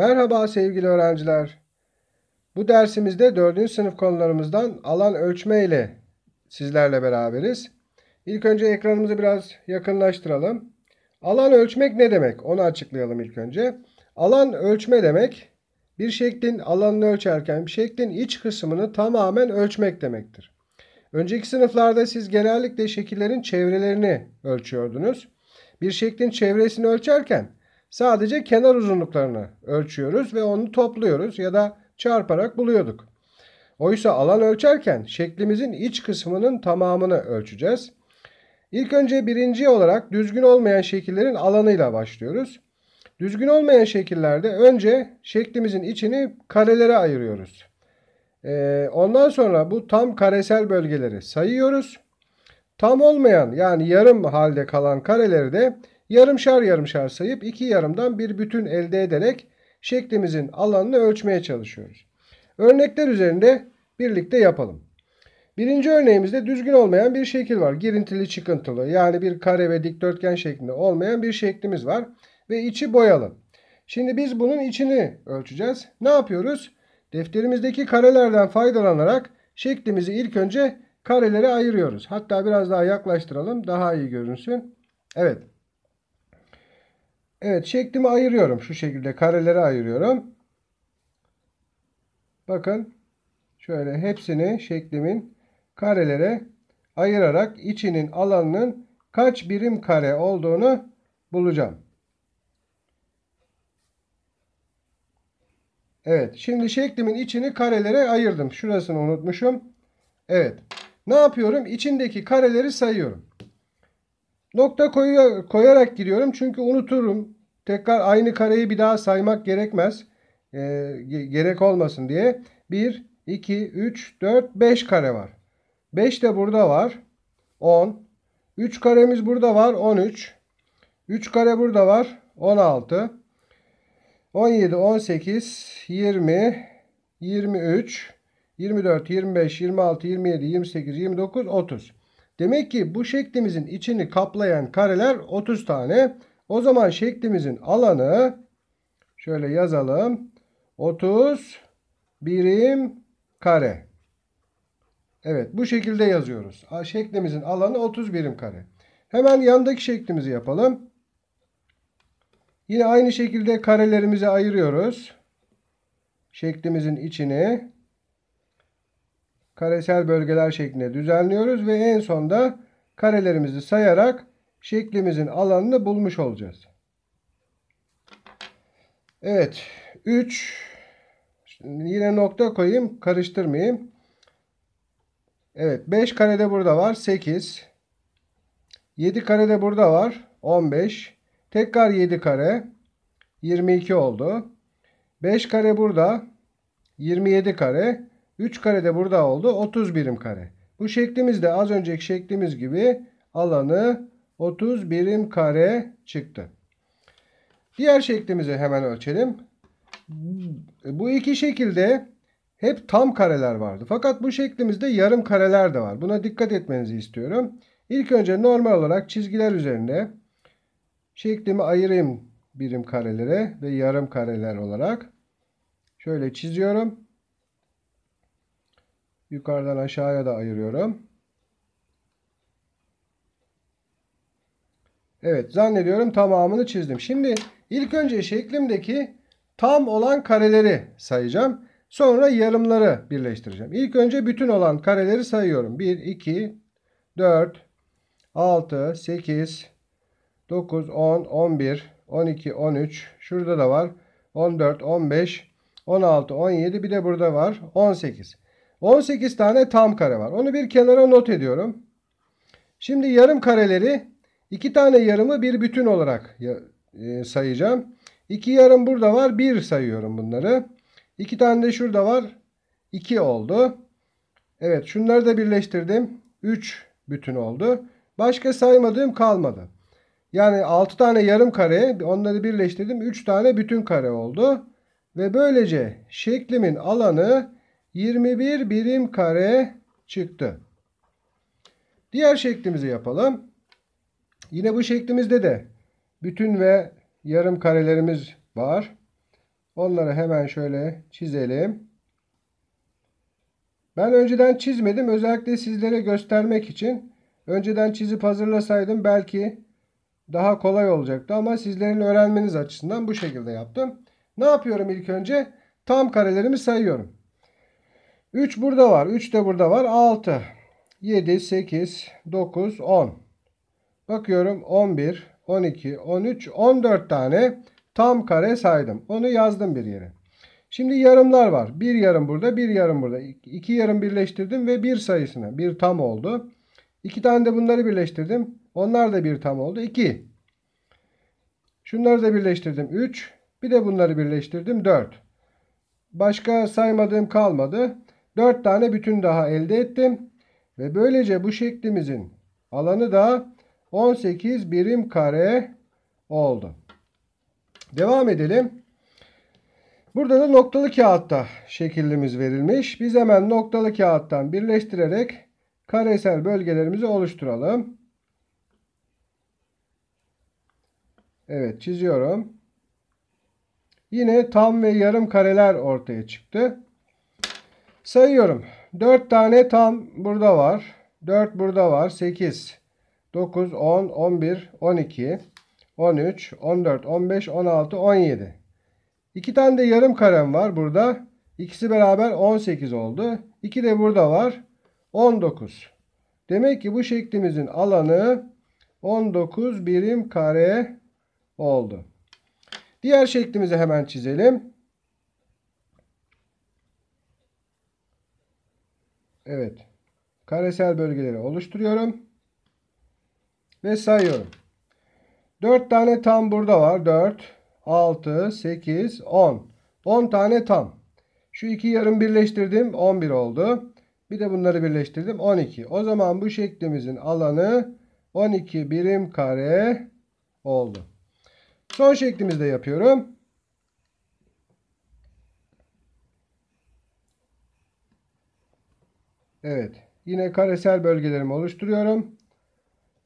Merhaba sevgili öğrenciler. Bu dersimizde 4. sınıf konularımızdan alan ölçme ile sizlerle beraberiz. İlk önce ekranımızı biraz yakınlaştıralım. Alan ölçmek ne demek? Onu açıklayalım ilk önce. Alan ölçme demek bir şeklin alanını ölçerken bir şeklin iç kısmını tamamen ölçmek demektir. Önceki sınıflarda siz genellikle şekillerin çevrelerini ölçüyordunuz. Bir şeklin çevresini ölçerken Sadece kenar uzunluklarını ölçüyoruz ve onu topluyoruz ya da çarparak buluyorduk. Oysa alan ölçerken şeklimizin iç kısmının tamamını ölçeceğiz. İlk önce birinci olarak düzgün olmayan şekillerin alanıyla başlıyoruz. Düzgün olmayan şekillerde önce şeklimizin içini karelere ayırıyoruz. Ee, ondan sonra bu tam karesel bölgeleri sayıyoruz. Tam olmayan yani yarım halde kalan kareleri de yarımşar yarımşar sayıp iki yarımdan bir bütün elde ederek şeklimizin alanını ölçmeye çalışıyoruz. Örnekler üzerinde birlikte yapalım. Birinci örneğimizde düzgün olmayan bir şekil var. Girintili çıkıntılı yani bir kare ve dikdörtgen şeklinde olmayan bir şeklimiz var. Ve içi boyalı. Şimdi biz bunun içini ölçeceğiz. Ne yapıyoruz? Defterimizdeki karelerden faydalanarak şeklimizi ilk önce karelere ayırıyoruz. Hatta biraz daha yaklaştıralım daha iyi görünsün. Evet Evet şeklimi ayırıyorum. Şu şekilde karelere ayırıyorum. Bakın şöyle hepsini şeklimin karelere ayırarak içinin alanının kaç birim kare olduğunu bulacağım. Evet. Şimdi şeklimin içini karelere ayırdım. Şurasını unutmuşum. Evet. Ne yapıyorum? İçindeki kareleri sayıyorum. Nokta koyuyor, koyarak giriyorum çünkü unuturum. Tekrar aynı kareyi bir daha saymak gerekmez. E, gerek olmasın diye. 1, 2, 3, 4, 5 kare var. 5 de burada var. 10. 3 karemiz burada var. 13. 3 kare burada var. 16. 17, 18, 20, 23, 24, 25, 26, 27, 28, 29, 30. Demek ki bu şeklimizin içini kaplayan kareler 30 tane. O zaman şeklimizin alanı şöyle yazalım. 30 birim kare. Evet bu şekilde yazıyoruz. Şeklimizin alanı 30 birim kare. Hemen yandaki şeklimizi yapalım. Yine aynı şekilde karelerimizi ayırıyoruz. Şeklimizin içini karesel bölgeler şeklinde düzenliyoruz ve en sonda karelerimizi sayarak şeklimizin alanını bulmuş olacağız. Evet 3 yine nokta koyayım karıştırmayayım. Evet 5 karede burada var 8 7 karede burada var 15 tekrar 7 kare 22 oldu. 5 kare burada 27 kare 3 kare de burada oldu. 30 birim kare. Bu şeklimiz de az önceki şeklimiz gibi alanı 30 birim kare çıktı. Diğer şeklimizi hemen ölçelim. Bu iki şekilde hep tam kareler vardı. Fakat bu şeklimizde yarım kareler de var. Buna dikkat etmenizi istiyorum. İlk önce normal olarak çizgiler üzerine şeklimi ayırayım birim karelere ve yarım kareler olarak. Şöyle çiziyorum. Yukarıdan aşağıya da ayırıyorum. Evet zannediyorum tamamını çizdim. Şimdi ilk önce şeklimdeki tam olan kareleri sayacağım. Sonra yarımları birleştireceğim. İlk önce bütün olan kareleri sayıyorum. 1, 2, 4, 6, 8, 9, 10, 11, 12, 13. Şurada da var. 14, 15, 16, 17 bir de burada var. 18. 18 tane tam kare var. Onu bir kenara not ediyorum. Şimdi yarım kareleri iki tane yarımı bir bütün olarak e, sayacağım. İki yarım burada var. Bir sayıyorum bunları. İki tane de şurada var. İki oldu. Evet şunları da birleştirdim. Üç bütün oldu. Başka saymadığım kalmadı. Yani 6 tane yarım kare onları birleştirdim. 3 tane bütün kare oldu. Ve böylece şeklimin alanı 21 birim kare çıktı. Diğer şeklimizi yapalım. Yine bu şeklimizde de bütün ve yarım karelerimiz var. Onları hemen şöyle çizelim. Ben önceden çizmedim. Özellikle sizlere göstermek için. Önceden çizip hazırlasaydım belki daha kolay olacaktı. Ama sizlerin öğrenmeniz açısından bu şekilde yaptım. Ne yapıyorum ilk önce? Tam karelerimi sayıyorum. 3 burada var. 3 de burada var. 6, 7, 8, 9, 10. Bakıyorum 11, 12, 13, 14 tane tam kare saydım. Onu yazdım bir yere. Şimdi yarımlar var. Bir yarım burada, bir yarım burada. İki yarım birleştirdim ve bir sayısına. Bir tam oldu. İki tane de bunları birleştirdim. Onlar da bir tam oldu. 2. Şunları da birleştirdim. üç. Bir de bunları birleştirdim. dört. Başka saymadığım kalmadı. 4 tane bütün daha elde ettim. Ve böylece bu şeklimizin alanı da 18 birim kare oldu. Devam edelim. Burada da noktalı kağıtta şekillimiz verilmiş. Biz hemen noktalı kağıttan birleştirerek karesel bölgelerimizi oluşturalım. Evet çiziyorum. Yine tam ve yarım kareler ortaya çıktı. Sayıyorum. 4 tane tam burada var. 4 burada var. 8, 9, 10, 11, 12, 13, 14, 15, 16, 17. 2 tane de yarım karem var burada. İkisi beraber 18 oldu. 2 de burada var. 19. Demek ki bu şeklimizin alanı 19 birim kare oldu. Diğer şeklimizi hemen çizelim. Evet. Karesel bölgeleri oluşturuyorum. Ve sayıyorum. 4 tane tam burada var. 4, 6, 8, 10. 10 tane tam. Şu iki yarım birleştirdim. 11 oldu. Bir de bunları birleştirdim. 12. O zaman bu şeklimizin alanı 12 birim kare oldu. Son şeklimizde yapıyorum. Evet. Yine karesel bölgelerimi oluşturuyorum.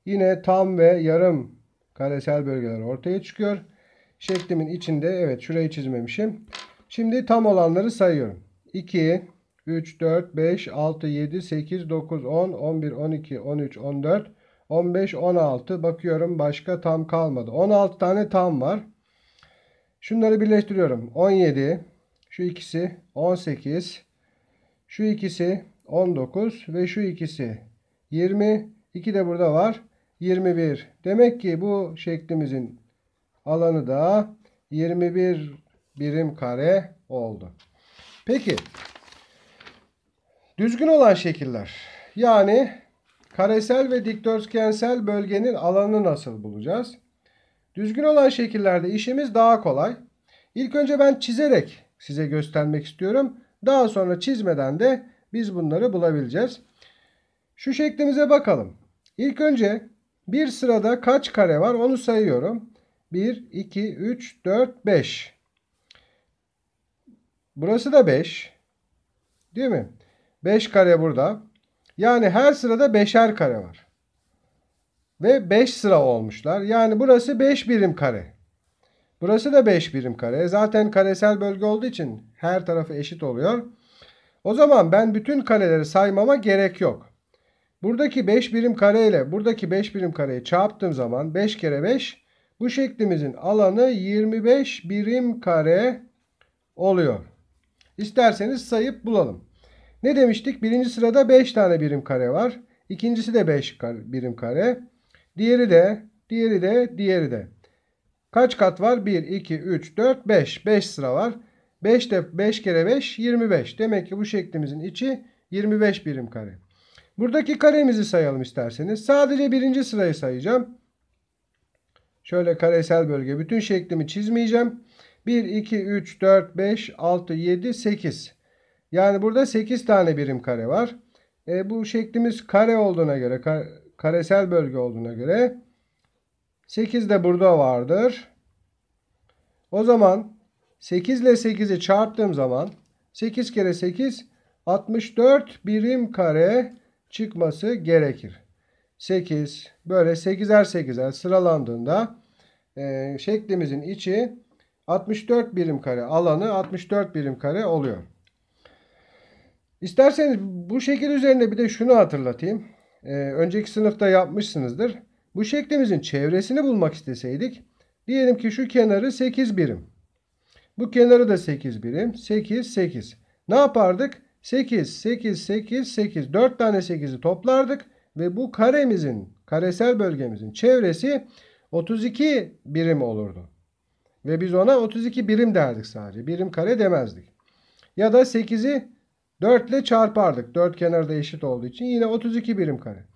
Yine tam ve yarım karesel bölgeler ortaya çıkıyor. Şeklimin içinde evet şurayı çizmemişim. Şimdi tam olanları sayıyorum. 2, 3, 4, 5, 6, 7, 8, 9, 10, 11, 12, 13, 14, 15, 16. Bakıyorum başka tam kalmadı. 16 tane tam var. Şunları birleştiriyorum. 17, şu ikisi 18, şu ikisi 19 ve şu ikisi 20. 2 de burada var. 21. Demek ki bu şeklimizin alanı da 21 birim kare oldu. Peki düzgün olan şekiller yani karesel ve dikdörtgensel bölgenin alanını nasıl bulacağız? Düzgün olan şekillerde işimiz daha kolay. İlk önce ben çizerek size göstermek istiyorum. Daha sonra çizmeden de biz bunları bulabileceğiz. Şu şeklimize bakalım. İlk önce bir sırada kaç kare var onu sayıyorum. 1, 2, 3, 4, 5. Burası da 5. Değil mi? 5 kare burada. Yani her sırada 5'er kare var. Ve 5 sıra olmuşlar. Yani burası 5 birim kare. Burası da 5 birim kare. Zaten karesel bölge olduğu için her tarafı eşit oluyor. O zaman ben bütün kareleri saymama gerek yok. Buradaki 5 birim kare ile buradaki 5 birim kareyi çarptığım zaman 5 kere 5 bu şeklimizin alanı 25 birim kare oluyor. İsterseniz sayıp bulalım. Ne demiştik? Birinci sırada 5 tane birim kare var. İkincisi de 5 birim kare. Diğeri de, diğeri de, diğeri de. Kaç kat var? 1, 2, 3, 4, 5. 5 sıra var. 5 de 5 kere 5 25. Demek ki bu şeklimizin içi 25 birim kare. Buradaki karemizi sayalım isterseniz. Sadece birinci sırayı sayacağım. Şöyle karesel bölge. Bütün şeklimi çizmeyeceğim. 1, 2, 3, 4, 5, 6, 7, 8. Yani burada 8 tane birim kare var. E, bu şeklimiz kare olduğuna göre, kar, karesel bölge olduğuna göre 8 de burada vardır. O zaman 8 ile 8'i çarptığım zaman 8 kere 8 64 birim kare çıkması gerekir. 8 böyle 8'er 8'er sıralandığında e, şeklimizin içi 64 birim kare alanı 64 birim kare oluyor. İsterseniz bu şekil üzerine bir de şunu hatırlatayım. E, önceki sınıfta yapmışsınızdır. Bu şeklimizin çevresini bulmak isteseydik diyelim ki şu kenarı 8 birim. Bu kenarı da 8 birim. 8, 8. Ne yapardık? 8, 8, 8, 8. 4 tane 8'i toplardık. Ve bu karemizin, karesel bölgemizin çevresi 32 birim olurdu. Ve biz ona 32 birim derdik sadece. Birim kare demezdik. Ya da 8'i 4 ile çarpardık. 4 da eşit olduğu için yine 32 birim kare.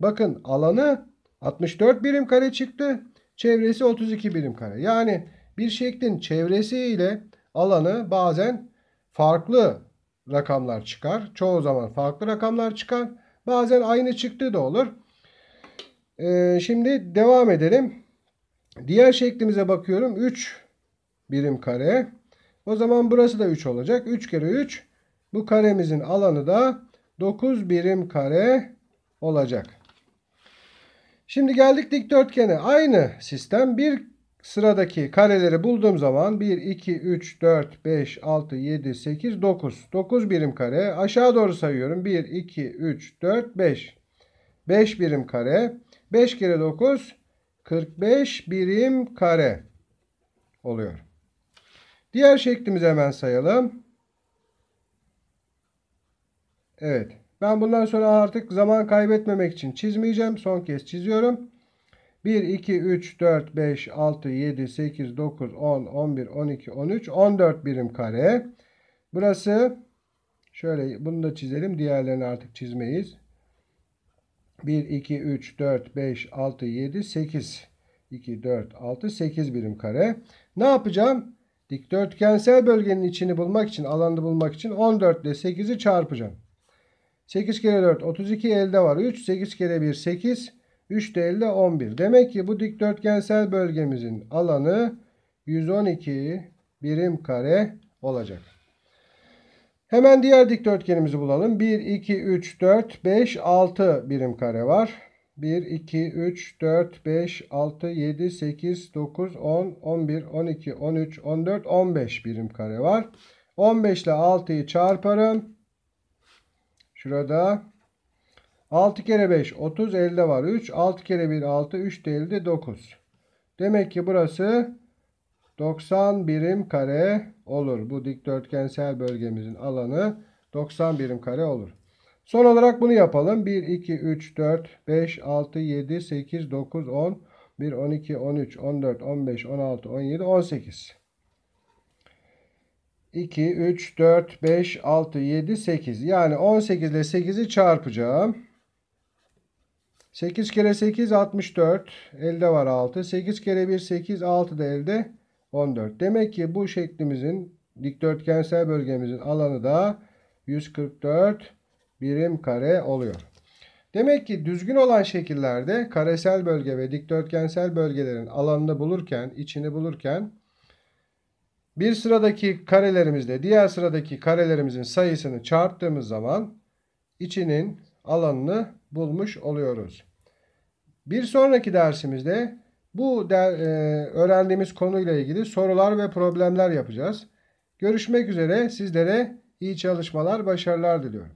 Bakın alanı 64 birim kare çıktı. Çevresi 32 birim kare. Yani bir şeklin çevresi ile alanı bazen farklı rakamlar çıkar. Çoğu zaman farklı rakamlar çıkar. Bazen aynı çıktı da olur. Ee, şimdi devam edelim. Diğer şeklimize bakıyorum. 3 birim kare. O zaman burası da 3 olacak. 3 kere 3. Bu karemizin alanı da 9 birim kare olacak. Şimdi geldik dikdörtgene. Aynı sistem. Bir Sıradaki kareleri bulduğum zaman 1, 2, 3, 4, 5, 6, 7, 8, 9. 9 birim kare. Aşağı doğru sayıyorum. 1, 2, 3, 4, 5. 5 birim kare. 5 kere 9, 45 birim kare oluyor. Diğer şeklimizi hemen sayalım. Evet. Ben bundan sonra artık zaman kaybetmemek için çizmeyeceğim. Son kez çiziyorum. 1, 2, 3, 4, 5, 6, 7, 8, 9, 10, 11, 12, 13, 14 birim kare. Burası şöyle bunu da çizelim. Diğerlerini artık çizmeyiz. 1, 2, 3, 4, 5, 6, 7, 8. 2, 4, 6, 8 birim kare. Ne yapacağım? Dikdörtgensel bölgenin içini bulmak için, alanı bulmak için 14 ile 8'i çarpacağım. 8 kere 4, 32 elde var. 3, 8 kere 1, 8. 3 değil 11. Demek ki bu dikdörtgensel bölgemizin alanı 112 birim kare olacak. Hemen diğer dikdörtgenimizi bulalım. 1, 2, 3, 4, 5, 6 birim kare var. 1, 2, 3, 4, 5, 6, 7, 8, 9, 10, 11, 12, 13, 14, 15 birim kare var. 15 ile 6'yı çarparım. Şurada 6 kere 5 30 elde var 3. 6 kere 1 6 3 de elde 9. Demek ki burası 90 birim kare olur. Bu dikdörtgensel bölgemizin alanı 90 birim kare olur. Son olarak bunu yapalım. 1, 2, 3, 4, 5, 6, 7, 8, 9, 10, 1, 12, 13, 14, 15, 16, 17, 18. 2, 3, 4, 5, 6, 7, 8. Yani 18 ile 8'i çarpacağım. 8 kere 8 64. Elde var 6. 8 kere 1 8 6 da elde 14. Demek ki bu şeklimizin dikdörtgensel bölgemizin alanı da 144 birim kare oluyor. Demek ki düzgün olan şekillerde karesel bölge ve dikdörtgensel bölgelerin alanını bulurken, içini bulurken bir sıradaki karelerimizle diğer sıradaki karelerimizin sayısını çarptığımız zaman içinin alanını bulmuş oluyoruz. Bir sonraki dersimizde bu der, e, öğrendiğimiz konuyla ilgili sorular ve problemler yapacağız. Görüşmek üzere sizlere iyi çalışmalar, başarılar diliyorum.